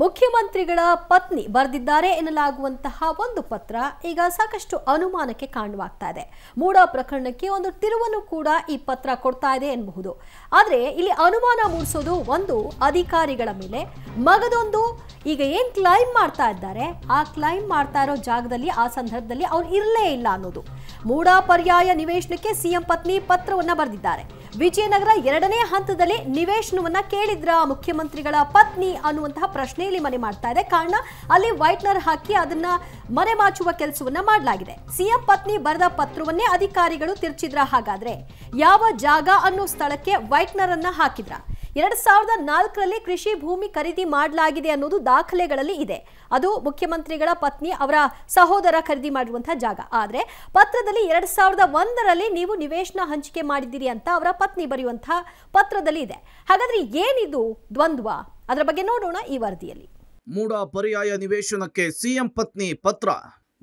ಮುಖ್ಯಮಂತ್ರಿಗಳ ಪತ್ನಿ ಬರೆದಿದ್ದಾರೆ ಎನ್ನಲಾಗುವಂತಹ ಒಂದು ಪತ್ರ ಈಗ ಸಾಕಷ್ಟು ಅನುಮಾನಕ್ಕೆ ಕಾಣುವಾಗ್ತಾ ಇದೆ ಮೂಡ ಪ್ರಕರಣಕ್ಕೆ ಒಂದು ತಿರುವನ್ನು ಕೂಡ ಈ ಪತ್ರ ಕೊಡ್ತಾ ಇದೆ ಎನ್ನಬಹುದು ಆದರೆ ಇಲ್ಲಿ ಅನುಮಾನ ಮೂಡಿಸೋದು ಒಂದು ಅಧಿಕಾರಿಗಳ ಮೇಲೆ ಮಗದೊಂದು ಈಗ ಏನು ಕ್ಲೈಮ್ ಮಾಡ್ತಾ ಇದ್ದಾರೆ ಆ ಕ್ಲೈಮ್ ಮಾಡ್ತಾ ಇರೋ ಜಾಗದಲ್ಲಿ ಆ ಸಂದರ್ಭದಲ್ಲಿ ಅವ್ರು ಇರಲೇ ಇಲ್ಲ ಅನ್ನೋದು ಮೂಡ ಪರ್ಯಾಯ ನಿವೇಶನಕ್ಕೆ ಸಿಎಂ ಪತ್ನಿ ಪತ್ರವನ್ನು ಬರೆದಿದ್ದಾರೆ ವಿಜಯನಗರ ಎರಡನೇ ಹಂತದಲ್ಲಿ ನಿವೇಶನವನ್ನ ಕೇಳಿದ್ರ ಮುಖ್ಯಮಂತ್ರಿಗಳ ಪತ್ನಿ ಅನ್ನುವಂತಹ ಪ್ರಶ್ನೆಯಲ್ಲಿ ಮನೆ ಮಾಡ್ತಾ ಇದೆ ಕಾರಣ ಅಲ್ಲಿ ವೈಟ್ನರ್ ಹಾಕಿ ಅದನ್ನ ಮನೆ ಮಾಚುವ ಕೆಲಸವನ್ನ ಮಾಡಲಾಗಿದೆ ಸಿಎಂ ಪತ್ನಿ ಬರೆದ ಪತ್ರವನ್ನೇ ಅಧಿಕಾರಿಗಳು ತಿರ್ಚಿದ್ರ ಹಾಗಾದ್ರೆ ಯಾವ ಜಾಗ ಅನ್ನೋ ಸ್ಥಳಕ್ಕೆ ವೈಟ್ನರ್ ಅನ್ನ ಹಾಕಿದ್ರ ಎರಡ್ ಸಾವಿರದ ನಾಲ್ಕರಲ್ಲಿ ಕೃಷಿ ಭೂಮಿ ಖರೀದಿ ಮಾಡಲಾಗಿದೆ ಅನ್ನೋದು ದಾಖಲೆಗಳಲ್ಲಿ ಇದೆ ಅದು ಮುಖ್ಯಮಂತ್ರಿಗಳ ಪತ್ನಿ ಅವರ ಸಹೋದರ ಖರೀದಿ ಮಾಡಿರುವಂತಹ ಜಾಗ ಆದರೆ ಪತ್ರದಲ್ಲಿ ಎರಡ್ ಸಾವಿರದ ಒಂದರಲ್ಲಿ ನೀವು ನಿವೇಶನ ಹಂಚಿಕೆ ಮಾಡಿದ್ದೀರಿ ಅಂತ ಅವರ ಪತ್ನಿ ಬರೆಯುವಂತಹ ಪತ್ರದಲ್ಲಿ ಇದೆ ಹಾಗಾದ್ರೆ ಏನಿದು ದ್ವಂದ್ವ ಅದರ ಬಗ್ಗೆ ನೋಡೋಣ ಈ ವರದಿಯಲ್ಲಿ ಮೂಡ ಪರ್ಯಾಯ ನಿವೇಶನಕ್ಕೆ ಸಿಎಂ ಪತ್ನಿ ಪತ್ರ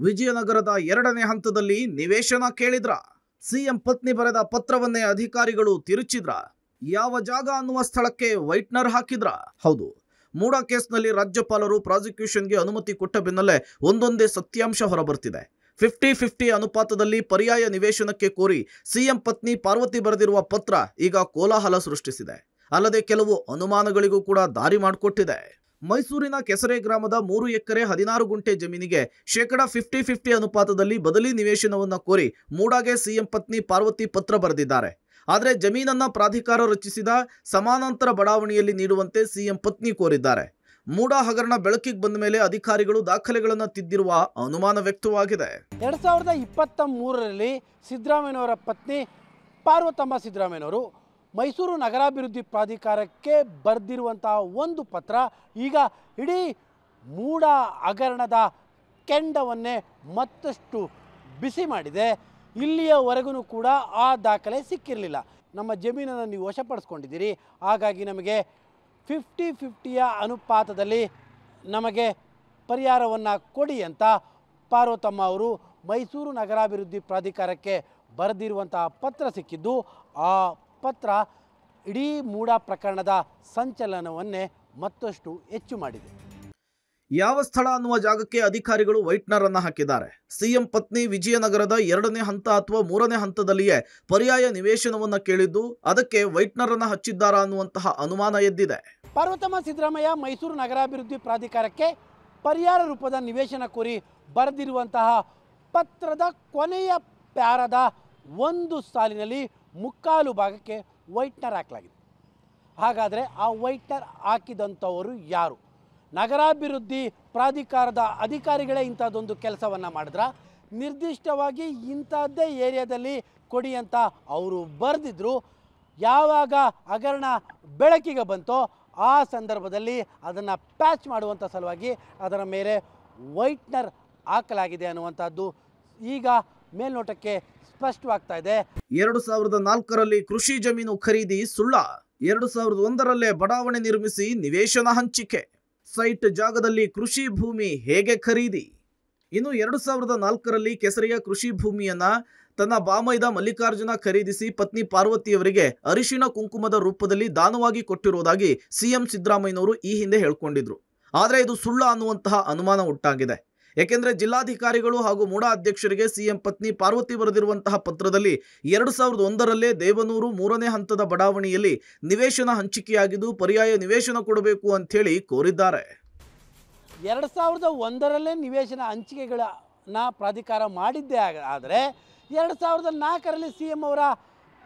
ವಿಜಯನಗರದ ಎರಡನೇ ಹಂತದಲ್ಲಿ ನಿವೇಶನ ಕೇಳಿದ್ರ ಸಿಎಂ ಪತ್ನಿ ಬರೆದ ಪತ್ರವನ್ನೇ ಅಧಿಕಾರಿಗಳು ತಿರುಚಿದ್ರ ಯಾವ ಜಾಗ ಅನ್ನುವ ಸ್ಥಳಕ್ಕೆ ವೈಟ್ನರ್ ಹಾಕಿದ್ರ ಹೌದು ಮೂಡಾ ಕೇಸ್ನಲ್ಲಿ ರಾಜ್ಯಪಾಲರು ಪ್ರಾಸಿಕ್ಯೂಷನ್ಗೆ ಅನುಮತಿ ಕೊಟ್ಟ ಬೆನ್ನಲ್ಲೇ ಒಂದೊಂದೇ ಸತ್ಯಾಂಶ ಹೊರಬರ್ತಿದೆ ಫಿಫ್ಟಿ ಫಿಫ್ಟಿ ಅನುಪಾತದಲ್ಲಿ ಪರ್ಯಾಯ ನಿವೇಶನಕ್ಕೆ ಕೋರಿ ಸಿಎಂ ಪತ್ನಿ ಪಾರ್ವತಿ ಬರೆದಿರುವ ಪತ್ರ ಈಗ ಕೋಲಾಹಲ ಸೃಷ್ಟಿಸಿದೆ ಅಲ್ಲದೆ ಕೆಲವು ಅನುಮಾನಗಳಿಗೂ ಕೂಡ ದಾರಿ ಮಾಡಿಕೊಟ್ಟಿದೆ ಮೈಸೂರಿನ ಕೆಸರೆ ಗ್ರಾಮದ ಮೂರು ಎಕರೆ ಹದಿನಾರು ಗುಂಟೆ ಜಮೀನಿಗೆ ಶೇಕಡಾ ಫಿಫ್ಟಿ ಫಿಫ್ಟಿ ಅನುಪಾತದಲ್ಲಿ ಬದಲಿ ನಿವೇಶನವನ್ನು ಕೋರಿ ಮೂಡಾಗೆ ಸಿಎಂ ಪತ್ನಿ ಪಾರ್ವತಿ ಪತ್ರ ಬರೆದಿದ್ದಾರೆ ಆದರೆ ಜಮೀನನ್ನು ಪ್ರಾಧಿಕಾರ ರಚಿಸಿದ ಸಮಾನಾಂತರ ಬಡಾವಣೆಯಲ್ಲಿ ನೀಡುವಂತೆ ಸಿಎಂ ಪತ್ನಿ ಕೋರಿದ್ದಾರೆ ಮೂಡಾ ಹಗರಣ ಬೆಳಕಿಗೆ ಬಂದ ಮೇಲೆ ಅಧಿಕಾರಿಗಳು ದಾಖಲೆಗಳನ್ನು ತಿದ್ದಿರುವ ಅನುಮಾನ ವ್ಯಕ್ತವಾಗಿದೆ ಎರಡ್ ಸಾವಿರದ ಇಪ್ಪತ್ತ ಮೂರರಲ್ಲಿ ಸಿದ್ದರಾಮಯ್ಯವರ ಪತ್ನಿ ಪಾರ್ವತಮ್ಮ ಸಿದ್ದರಾಮಯ್ಯವರು ಮೈಸೂರು ನಗರಾಭಿವೃದ್ಧಿ ಪ್ರಾಧಿಕಾರಕ್ಕೆ ಬರೆದಿರುವಂತಹ ಒಂದು ಪತ್ರ ಈಗ ಇಡೀ ಮೂಡ ಹಗರಣದ ಕೆಂಡವನ್ನೇ ಮತ್ತಷ್ಟು ಬಿಸಿ ಮಾಡಿದೆ ಇಲ್ಲಿಯವರೆಗೂ ಕೂಡ ಆ ದಾಖಲೆ ಸಿಕ್ಕಿರಲಿಲ್ಲ ನಮ್ಮ ಜಮೀನನ್ನು ನೀವು ವಶಪಡಿಸ್ಕೊಂಡಿದ್ದೀರಿ ಹಾಗಾಗಿ ನಮಗೆ ಫಿಫ್ಟಿ ಫಿಫ್ಟಿಯ ಅನುಪಾತದಲ್ಲಿ ನಮಗೆ ಪರಿಹಾರವನ್ನು ಕೊಡಿ ಅಂತ ಪಾರ್ವತಮ್ಮ ಅವರು ಮೈಸೂರು ನಗರಾಭಿವೃದ್ಧಿ ಪ್ರಾಧಿಕಾರಕ್ಕೆ ಬರೆದಿರುವಂತಹ ಪತ್ರ ಸಿಕ್ಕಿದ್ದು ಆ ಪತ್ರ ಇಡೀ ಮೂಡ ಪ್ರಕರಣದ ಸಂಚಲನವನ್ನೇ ಮತ್ತಷ್ಟು ಹೆಚ್ಚು ಮಾಡಿದೆ ಯಾವ ಸ್ಥಳ ಅನ್ನುವ ಜಾಗಕ್ಕೆ ಅಧಿಕಾರಿಗಳು ವೈಟ್ನರ್ ಅನ್ನ ಹಾಕಿದ್ದಾರೆ ಸಿಎಂ ಪತ್ನಿ ವಿಜಯನಗರದ ಎರಡನೇ ಹಂತ ಅಥವಾ ಮೂರನೇ ಹಂತದಲ್ಲಿಯೇ ಪರ್ಯಾಯ ನಿವೇಶನವನ್ನು ಕೇಳಿದ್ದು ಅದಕ್ಕೆ ವೈಟ್ನರ್ ಅನ್ನ ಹಚ್ಚಿದ್ದಾರಾ ಅನ್ನುವಂತಹ ಅನುಮಾನ ಎದ್ದಿದೆ ಪಾರ್ವತಮ್ಮ ಸಿದ್ದರಾಮಯ್ಯ ಮೈಸೂರು ನಗರಾಭಿವೃದ್ಧಿ ಪ್ರಾಧಿಕಾರಕ್ಕೆ ಪರಿಹಾರ ರೂಪದ ನಿವೇಶನ ಕೋರಿ ಬರೆದಿರುವಂತಹ ಪತ್ರದ ಕೊನೆಯ ಪ್ಯಾರದ ಒಂದು ಸಾಲಿನಲ್ಲಿ ಮುಕ್ಕಾಲು ಭಾಗಕ್ಕೆ ವೈಟ್ನರ್ ಹಾಕಲಾಗಿದೆ ಹಾಗಾದರೆ ಆ ವೈಟ್ನರ್ ಹಾಕಿದಂಥವರು ಯಾರು ನಗರಾಭಿವೃದ್ಧಿ ಪ್ರಾಧಿಕಾರದ ಅಧಿಕಾರಿಗಳೇ ಇಂಥದ್ದೊಂದು ಕೆಲಸವನ್ನು ಮಾಡಿದ್ರ ನಿರ್ದಿಷ್ಟವಾಗಿ ಇಂಥದ್ದೇ ಏರಿಯಾದಲ್ಲಿ ಕೊಡಿ ಅಂತ ಅವರು ಬರೆದಿದ್ರು ಯಾವಾಗ ಹಗರಣ ಬೆಳಕಿಗೆ ಬಂತೋ ಆ ಸಂದರ್ಭದಲ್ಲಿ ಅದನ್ನು ಪ್ಯಾಚ್ ಮಾಡುವಂಥ ಸಲುವಾಗಿ ಅದರ ಮೇಲೆ ವೈಟ್ನರ್ ಹಾಕಲಾಗಿದೆ ಅನ್ನುವಂಥದ್ದು ಈಗ ಮೇಲ್ನೋಟಕ್ಕೆ ಸ್ಪಷ್ಟವಾಗ್ತಾ ಇದೆ ಎರಡು ಸಾವಿರದ ನಾಲ್ಕರಲ್ಲಿ ಕೃಷಿ ಜಮೀನು ಖರೀದಿ ಸುಳ್ಳ ಎರಡು ಸಾವಿರದ ಒಂದರಲ್ಲೇ ಬಡಾವಣೆ ನಿರ್ಮಿಸಿ ನಿವೇಶನ ಹಂಚಿಕೆ ಸೈಟ್ ಜಾಗದಲ್ಲಿ ಕೃಷಿ ಭೂಮಿ ಹೇಗೆ ಖರೀದಿ ಇನ್ನು ಎರಡು ಸಾವಿರದ ನಾಲ್ಕರಲ್ಲಿ ಕೆಸರಿಯ ಕೃಷಿ ಭೂಮಿಯನ್ನ ತನ್ನ ಬಾಮೈದ ಮಲ್ಲಿಕಾರ್ಜುನ ಖರೀದಿಸಿ ಪತ್ನಿ ಪಾರ್ವತಿಯವರಿಗೆ ಅರಿಶಿನ ಕುಂಕುಮದ ರೂಪದಲ್ಲಿ ದಾನವಾಗಿ ಕೊಟ್ಟಿರುವುದಾಗಿ ಸಿಎಂ ಸಿದ್ದರಾಮಯ್ಯನವರು ಈ ಹಿಂದೆ ಹೇಳ್ಕೊಂಡಿದ್ರು ಆದರೆ ಇದು ಸುಳ್ಳ ಅನ್ನುವಂತಹ ಅನುಮಾನ ಉಂಟಾಗಿದೆ ಏಕೆಂದರೆ ಜಿಲ್ಲಾಧಿಕಾರಿಗಳು ಹಾಗೂ ಮೂಡ ಅಧ್ಯಕ್ಷರಿಗೆ ಸಿಎಂ ಪತ್ನಿ ಪಾರ್ವತಿ ಬರೆದಿರುವಂತಹ ಪತ್ರದಲ್ಲಿ ಎರಡು ಸಾವಿರದ ಒಂದರಲ್ಲೇ ದೇವನೂರು ಮೂರನೇ ಹಂತದ ಬಡಾವಣೆಯಲ್ಲಿ ನಿವೇಶನ ಹಂಚಿಕೆಯಾಗಿದ್ದು ಪರ್ಯಾಯ ನಿವೇಶನ ಕೊಡಬೇಕು ಅಂಥೇಳಿ ಕೋರಿದ್ದಾರೆ ಎರಡು ಸಾವಿರದ ಒಂದರಲ್ಲೇ ನಿವೇಶನ ಹಂಚಿಕೆಗಳನ್ನ ಪ್ರಾಧಿಕಾರ ಮಾಡಿದ್ದೇ ಆದರೆ ಎರಡು ಸಾವಿರದ ನಾಲ್ಕರಲ್ಲಿ ಸಿ ಎಂ ಅವರ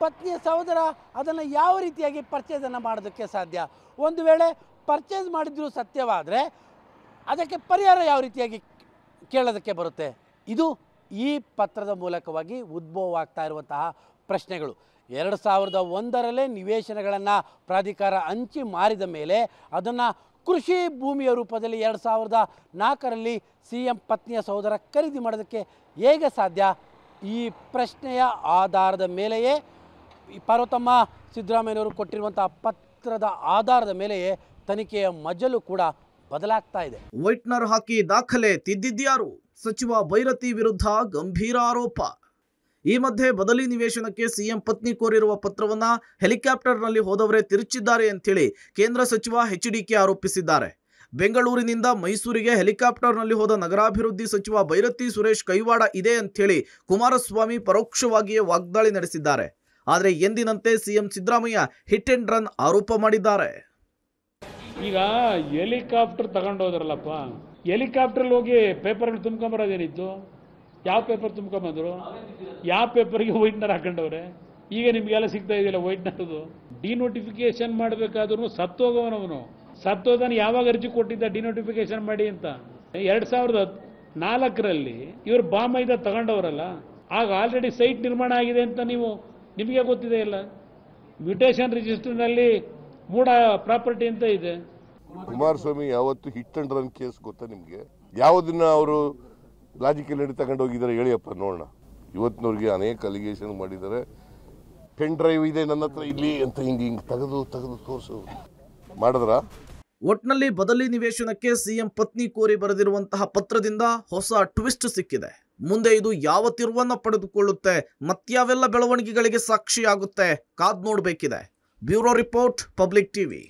ಪತ್ನಿಯ ಸಹೋದರ ಅದನ್ನು ಯಾವ ರೀತಿಯಾಗಿ ಪರ್ಚೇಸನ್ನು ಮಾಡೋದಕ್ಕೆ ಸಾಧ್ಯ ಒಂದು ವೇಳೆ ಪರ್ಚೇಸ್ ಮಾಡಿದ್ರು ಸತ್ಯವಾದರೆ ಅದಕ್ಕೆ ಪರಿಹಾರ ಯಾವ ರೀತಿಯಾಗಿ ಕೇಳೋದಕ್ಕೆ ಬರುತ್ತೆ ಇದು ಈ ಪತ್ರದ ಮೂಲಕವಾಗಿ ಆಗ್ತಾ ಇರುವಂತಹ ಪ್ರಶ್ನೆಗಳು ಎರಡು ಸಾವಿರದ ಒಂದರಲ್ಲೇ ನಿವೇಶನಗಳನ್ನು ಪ್ರಾಧಿಕಾರ ಹಂಚಿ ಮಾರಿದ ಮೇಲೆ ಅದನ್ನು ಕೃಷಿ ಭೂಮಿಯ ರೂಪದಲ್ಲಿ ಎರಡು ಸಾವಿರದ ನಾಲ್ಕರಲ್ಲಿ ಸಿ ಎಂ ಪತ್ನಿಯ ಸಹೋದರ ಖರೀದಿ ಮಾಡೋದಕ್ಕೆ ಹೇಗೆ ಸಾಧ್ಯ ಈ ಪ್ರಶ್ನೆಯ ಆಧಾರದ ಮೇಲೆಯೇ ಪಾರ್ವತಮ್ಮ ಸಿದ್ದರಾಮಯ್ಯನವರು ಕೊಟ್ಟಿರುವಂಥ ಪತ್ರದ ಆಧಾರದ ಮೇಲೆಯೇ ತನಿಖೆಯ ಮಜಲು ಕೂಡ ಬದಲಾಗ್ತಾ ಇದೆ ವೈಟ್ನರ್ ಹಾಕಿ ದಾಖಲೆ ತಿದ್ದಿದ್ಯಾರು ಸಚಿವ ಭೈರತಿ ವಿರುದ್ಧ ಗಂಭೀರ ಆರೋಪ ಈ ಮಧ್ಯೆ ಬದಲಿ ನಿವೇಶನಕ್ಕೆ ಸಿಎಂ ಪತ್ನಿ ಕೋರಿರುವ ಪತ್ರವನ್ನ ಹೆಲಿಕಾಪ್ಟರ್ನಲ್ಲಿ ಹೋದವರೇ ತಿರುಚಿದ್ದಾರೆ ಅಂತೇಳಿ ಕೇಂದ್ರ ಸಚಿವ ಎಚ್ ಆರೋಪಿಸಿದ್ದಾರೆ ಬೆಂಗಳೂರಿನಿಂದ ಮೈಸೂರಿಗೆ ಹೆಲಿಕಾಪ್ಟರ್ನಲ್ಲಿ ಹೋದ ನಗರಾಭಿವೃದ್ಧಿ ಸಚಿವ ಭೈರತಿ ಸುರೇಶ್ ಕೈವಾಡ ಇದೆ ಅಂತೇಳಿ ಕುಮಾರಸ್ವಾಮಿ ಪರೋಕ್ಷವಾಗಿಯೇ ವಾಗ್ದಾಳಿ ನಡೆಸಿದ್ದಾರೆ ಆದರೆ ಎಂದಿನಂತೆ CM Siddaramaiah hit and run ಆರೋಪ ಮಾಡಿದ್ದಾರೆ ಈಗ ಹೆಲಿಕಾಪ್ಟರ್ ತಗೊಂಡೋದ್ರಲ್ಲಪ್ಪ ಹೆಲಿಕಾಪ್ಟ್ರಲ್ಲಿ ಹೋಗಿ ಪೇಪರ್ಗಳು ತುಂಬ್ಕೊಂಬರೋದೇನಿತ್ತು ಯಾವ ಪೇಪರ್ ತುಂಬ್ಕೊಂಬಂದ್ರು ಯಾವ ಪೇಪರ್ಗೆ ವೈಟ್ನರ್ ಹಾಕೊಂಡವ್ರೆ ಈಗ ನಿಮಗೆಲ್ಲ ಸಿಗ್ತಾ ಇದೆಯಲ್ಲ ವೈಟ್ನರ್ದು ಡಿನೋಟಿಫಿಕೇಶನ್ ಮಾಡಬೇಕಾದ್ರೂ ಸತ್ತೋಗವನವನು ಸತ್ತೋದನ್ನು ಯಾವಾಗ ಅರ್ಜಿ ಕೊಟ್ಟಿದ್ದ ಡಿನೋಟಿಫಿಕೇಶನ್ ಮಾಡಿ ಅಂತ ಎರಡು ಸಾವಿರದ ನಾಲ್ಕರಲ್ಲಿ ಇವರು ಬಾಮೈದ ತಗೊಂಡವರಲ್ಲ ಆಗ ಆಲ್ರೆಡಿ ಸೈಟ್ ನಿರ್ಮಾಣ ಆಗಿದೆ ಅಂತ ನೀವು ನಿಮಗೆ ಗೊತ್ತಿದೆ ಇಲ್ಲ ಮ್ಯೂಟೇಷನ್ ರಿಜಿಸ್ಟರ್ನಲ್ಲಿ ಮೂಡ ಪ್ರಾಪರ್ಟಿ ಅಂತ ಇದೆ ಕುಮಾರಸ್ವಾಮಿ ಯಾವತ್ತು ಹಿಟ್ ಅಂಡ್ ರನ್ ಕೇಸ್ ಗೊತ್ತಾ ನಿಮಗೆ ಯಾವ್ದನ್ನ ಅವರು ಲಾಜಿಕಲ್ ಹಿಡಿದು ತಗೊಂಡು ಹೋಗಿದ್ದಾರೆ ಹೇಳಿಯಪ್ಪ ನೋಡೋಣ ಇವತ್ತಿನವ್ರಿಗೆ ಅನೇಕ ಅಲಿಗೇಷನ್ ಮಾಡಿದ್ದಾರೆ ಪೆನ್ ಡ್ರೈವ್ ಇದೆ ನನ್ನ ಹತ್ರ ಇಲ್ಲಿ ಅಂತ ಹಿಂಗೆ ಹಿಂಗೆ ತೆಗೆದು ತೆಗೆದು ತೋರಿಸು ಮಾಡಿದ್ರ ಒಟ್ನಲ್ಲಿ ಬದಲಿ ನಿವೇಶನಕ್ಕೆ ಸಿಎಂ ಪತ್ನಿ ಕೋರಿ ಬರೆದಿರುವಂತಹ ಪತ್ರದಿಂದ ಹೊಸ ಟ್ವಿಸ್ಟ್ ಸಿಕ್ಕಿದೆ ಮುಂದೆ ಇದು ಯಾವ ತಿರುವನ್ನ ಪಡೆದುಕೊಳ್ಳುತ್ತೆ ಮತ್ಯಾವೆಲ್ಲ ಬೆಳವಣಿಗೆಗಳಿಗೆ ಸಾಕ್ಷಿಯಾಗುತ್ತೆ ಕಾದ್ ನೋಡಬೇಕಿದೆ bureau report Public TV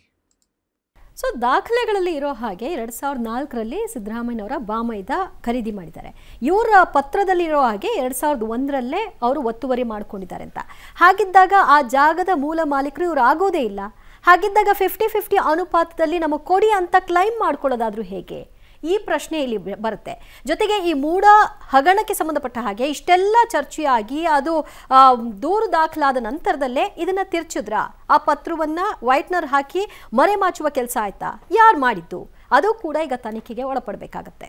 so ದಾಖಲೆಗಳಲ್ಲಿ ಇರೋ ಹಾಗೆ ಎರಡು ಸಾವಿರದ ನಾಲ್ಕರಲ್ಲಿ ಸಿದ್ದರಾಮಯ್ಯವರ ಬಾಮೈದ ಖರೀದಿ ಮಾಡಿದ್ದಾರೆ ಇವರ ಪತ್ರದಲ್ಲಿರೋ ಹಾಗೆ ಎರಡು ಸಾವಿರದ ಒಂದರಲ್ಲೇ ಅವರು ಒತ್ತುವರಿ ಮಾಡ್ಕೊಂಡಿದ್ದಾರೆ ಅಂತ ಹಾಗಿದ್ದಾಗ ಆ ಜಾಗದ ಮೂಲ ಮಾಲೀಕರು ಇವರು ಆಗೋದೇ ಇಲ್ಲ ಹಾಗಿದ್ದಾಗ ಫಿಫ್ಟಿ ಫಿಫ್ಟಿ ಅನುಪಾತದಲ್ಲಿ ನಮ್ಮ ಕೊಡಿ ಅಂತ ಕ್ಲೈಮ್ ಮಾಡ್ಕೊಳ್ಳೋದಾದರೂ ಹೇಗೆ ಈ ಪ್ರಶ್ನೆ ಇಲ್ಲಿ ಬರುತ್ತೆ ಜೊತೆಗೆ ಈ ಮೂಡ ಹಗರಣಕ್ಕೆ ಸಂಬಂಧಪಟ್ಟ ಹಾಗೆ ಇಷ್ಟೆಲ್ಲ ಚರ್ಚೆಯಾಗಿ ಅದು ದೂರು ದಾಖಲಾದ ನಂತರದಲ್ಲೇ ಇದನ್ನ ತಿರ್ಚಿದ್ರ ಆ ಪತ್ರವನ್ನ ವೈಟ್ನರ್ ಹಾಕಿ ಮರೆಮಾಚುವ ಕೆಲಸ ಆಯ್ತಾ ಯಾರು ಮಾಡಿದ್ದು ಅದು ಕೂಡ ಈಗ ತನಿಖೆಗೆ ಒಳಪಡಬೇಕಾಗತ್ತೆ